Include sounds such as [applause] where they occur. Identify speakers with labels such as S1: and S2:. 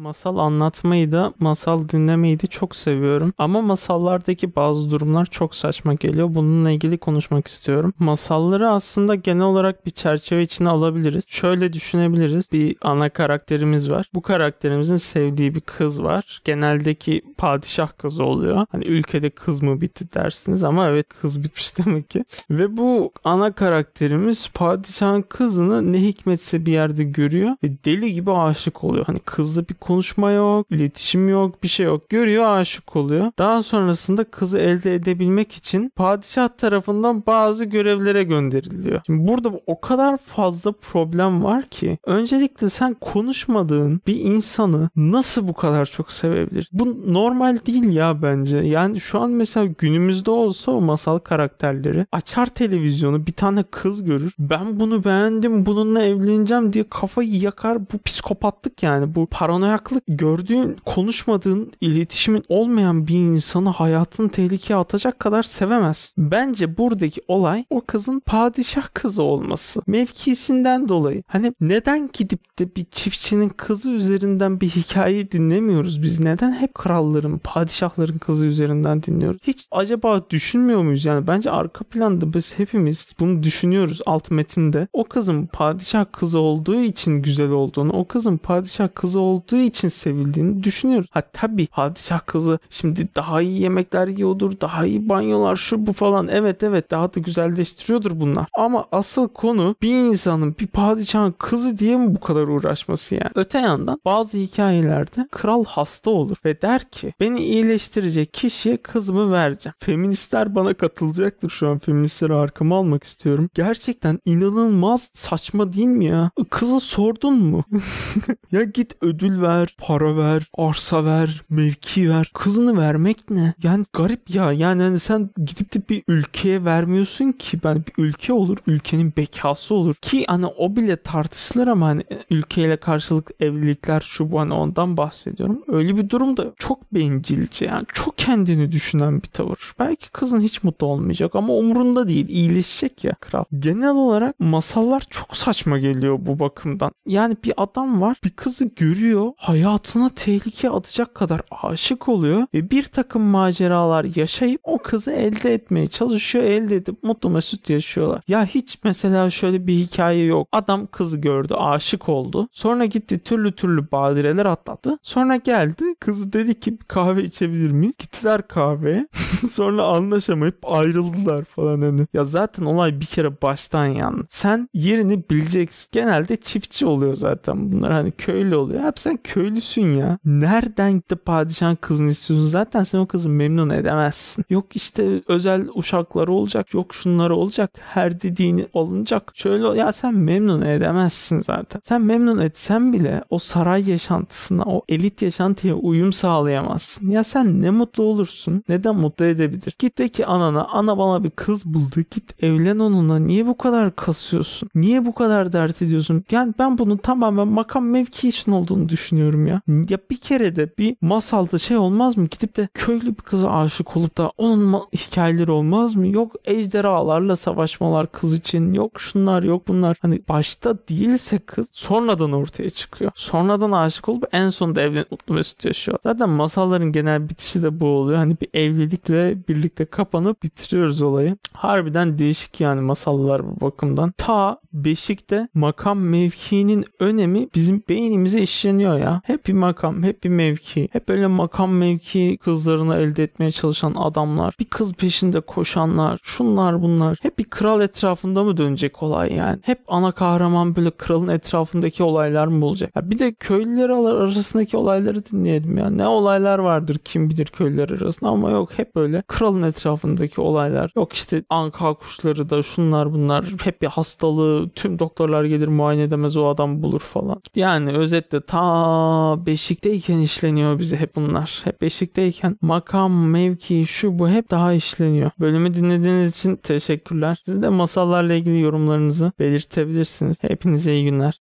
S1: Masal anlatmayı da masal dinlemeyi de çok seviyorum. Ama masallardaki bazı durumlar çok saçma geliyor. Bununla ilgili konuşmak istiyorum. Masalları aslında genel olarak bir çerçeve içine alabiliriz. Şöyle düşünebiliriz. Bir ana karakterimiz var. Bu karakterimizin sevdiği bir kız var. Geneldeki padişah kızı oluyor. Hani ülkede kız mı bitti dersiniz ama evet kız bitmiş [laughs] demek ki. Ve bu ana karakterimiz padişahın kızını ne hikmetse bir yerde görüyor ve deli gibi aşık oluyor. Hani kızla bir konuşma yok, iletişim yok, bir şey yok. Görüyor aşık oluyor. Daha sonrasında kızı elde edebilmek için padişah tarafından bazı görevlere gönderiliyor. Şimdi burada o kadar fazla problem var ki öncelikle sen konuşmadığın bir insanı nasıl bu kadar çok sevebilir? Bu normal değil ya bence. Yani şu an mesela günümüzde olsa o masal karakterleri açar televizyonu bir tane kız görür. Ben bunu beğendim bununla evleneceğim diye kafayı yakar. Bu psikopatlık yani. Bu paranoya manyaklık gördüğün, konuşmadığın, iletişimin olmayan bir insanı hayatını tehlikeye atacak kadar sevemez. Bence buradaki olay o kızın padişah kızı olması. Mevkisinden dolayı. Hani neden gidip de bir çiftçinin kızı üzerinden bir hikaye dinlemiyoruz biz? Neden hep kralların, padişahların kızı üzerinden dinliyoruz? Hiç acaba düşünmüyor muyuz? Yani bence arka planda biz hepimiz bunu düşünüyoruz alt metinde. O kızın padişah kızı olduğu için güzel olduğunu, o kızın padişah kızı olduğu için sevildiğini düşünüyoruz. Ha tabii padişah kızı şimdi daha iyi yemekler yiyordur, daha iyi banyolar şu bu falan. Evet evet daha da güzelleştiriyordur bunlar. Ama asıl konu bir insanın bir padişahın kızı diye mi bu kadar uğraşması yani? Öte yandan bazı hikayelerde kral hasta olur ve der ki beni iyileştirecek kişiye kızımı vereceğim. Feministler bana katılacaktır şu an feministleri arkama almak istiyorum. Gerçekten inanılmaz saçma değil mi ya? Kızı sordun mu? [laughs] ya git ödül ver ver, para ver, arsa ver, mevki ver. Kızını vermek ne? Yani garip ya. Yani hani sen gidip de bir ülkeye vermiyorsun ki. Ben yani bir ülke olur, ülkenin bekası olur. Ki hani o bile tartışılır ama hani ülkeyle karşılık evlilikler şu bu hani ondan bahsediyorum. Öyle bir durum da çok bencilce yani çok kendini düşünen bir tavır. Belki kızın hiç mutlu olmayacak ama umurunda değil. iyileşecek ya kral. Genel olarak masallar çok saçma geliyor bu bakımdan. Yani bir adam var bir kızı görüyor hayatına tehlike atacak kadar aşık oluyor ve bir takım maceralar yaşayıp o kızı elde etmeye çalışıyor. Elde edip mutlu mesut yaşıyorlar. Ya hiç mesela şöyle bir hikaye yok. Adam kızı gördü, aşık oldu. Sonra gitti türlü türlü badireler atlattı. Sonra geldi Kız dedi ki kahve içebilir miyiz? Gittiler kahve. [laughs] Sonra anlaşamayıp ayrıldılar falan hani. Ya zaten olay bir kere baştan yanlış. Sen yerini bileceksin. Genelde çiftçi oluyor zaten bunlar. Hani köylü oluyor. Hep sen köylüsün ya. Nereden gitti padişahın kızını istiyorsun? Zaten sen o kızı memnun edemezsin. Yok işte özel uşakları olacak. Yok şunları olacak. Her dediğini alınacak. Şöyle ya sen memnun edemezsin zaten. Sen memnun etsen bile o saray yaşantısına, o elit yaşantıya uyum sağlayamazsın. Ya sen ne mutlu olursun. Neden mutlu edebilir? Git de ki anana ana bana bir kız buldu. Git evlen onunla. Niye bu kadar kasıyorsun? Niye bu kadar dert ediyorsun? Yani ben bunu tamamen makam mevki için olduğunu düşünüyorum ya. Ya bir kere de bir masalda şey olmaz mı? Gidip de köylü bir kıza aşık olup da onun hikayeleri olmaz mı? Yok ejderhalarla savaşmalar kız için. Yok şunlar yok bunlar. Hani başta değilse kız sonradan ortaya çıkıyor. Sonradan aşık olup en sonunda evlenip mutlu mesut yaşıyor şu. Zaten masalların genel bitişi de bu oluyor. Hani bir evlilikle birlikte kapanıp bitiriyoruz olayı. Harbiden değişik yani masallar bu bakımdan. Ta beşikte makam mevkiinin önemi bizim beynimize işleniyor ya. Hep bir makam, hep bir mevki. Hep öyle makam mevki kızlarını elde etmeye çalışan adamlar. Bir kız peşinde koşanlar. Şunlar bunlar. Hep bir kral etrafında mı dönecek olay yani? Hep ana kahraman böyle kralın etrafındaki olaylar mı olacak? Ya bir de köylüler arasındaki olayları dinleyelim lazım ya. Ne olaylar vardır kim bilir köylüler arasında ama yok hep böyle kralın etrafındaki olaylar. Yok işte anka kuşları da şunlar bunlar hep bir hastalığı tüm doktorlar gelir muayene edemez o adam bulur falan. Yani özetle ta beşikteyken işleniyor bize hep bunlar. Hep beşikteyken makam, mevki, şu bu hep daha işleniyor. Bölümü dinlediğiniz için teşekkürler. Siz de masallarla ilgili yorumlarınızı belirtebilirsiniz. Hepinize iyi günler.